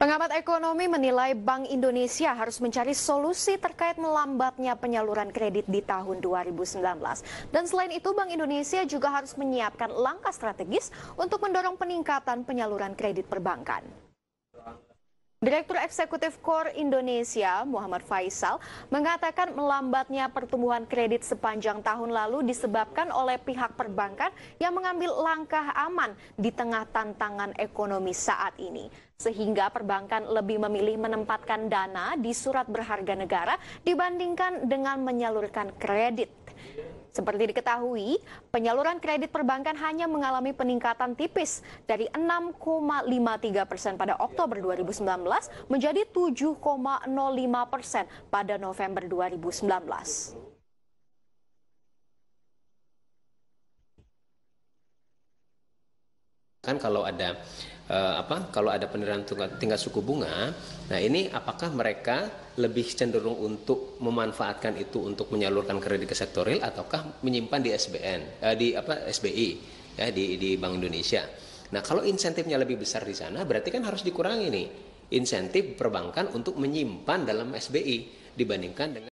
Pengamat ekonomi menilai Bank Indonesia harus mencari solusi terkait melambatnya penyaluran kredit di tahun 2019. Dan selain itu, Bank Indonesia juga harus menyiapkan langkah strategis untuk mendorong peningkatan penyaluran kredit perbankan. Direktur Eksekutif Kor Indonesia Muhammad Faisal mengatakan melambatnya pertumbuhan kredit sepanjang tahun lalu disebabkan oleh pihak perbankan yang mengambil langkah aman di tengah tantangan ekonomi saat ini. Sehingga perbankan lebih memilih menempatkan dana di surat berharga negara dibandingkan dengan menyalurkan kredit seperti diketahui, penyaluran kredit perbankan hanya mengalami peningkatan tipis dari 6,53 persen pada Oktober 2019 menjadi 7,05 persen pada November 2019. Kan kalau ada eh, apa kalau ada penurunan tingkat, tingkat suku bunga nah ini apakah mereka lebih cenderung untuk memanfaatkan itu untuk menyalurkan kredit ke sektor real ataukah menyimpan di SBN eh, di apa SBI ya di di Bank Indonesia nah kalau insentifnya lebih besar di sana berarti kan harus dikurangi nih insentif perbankan untuk menyimpan dalam SBI dibandingkan dengan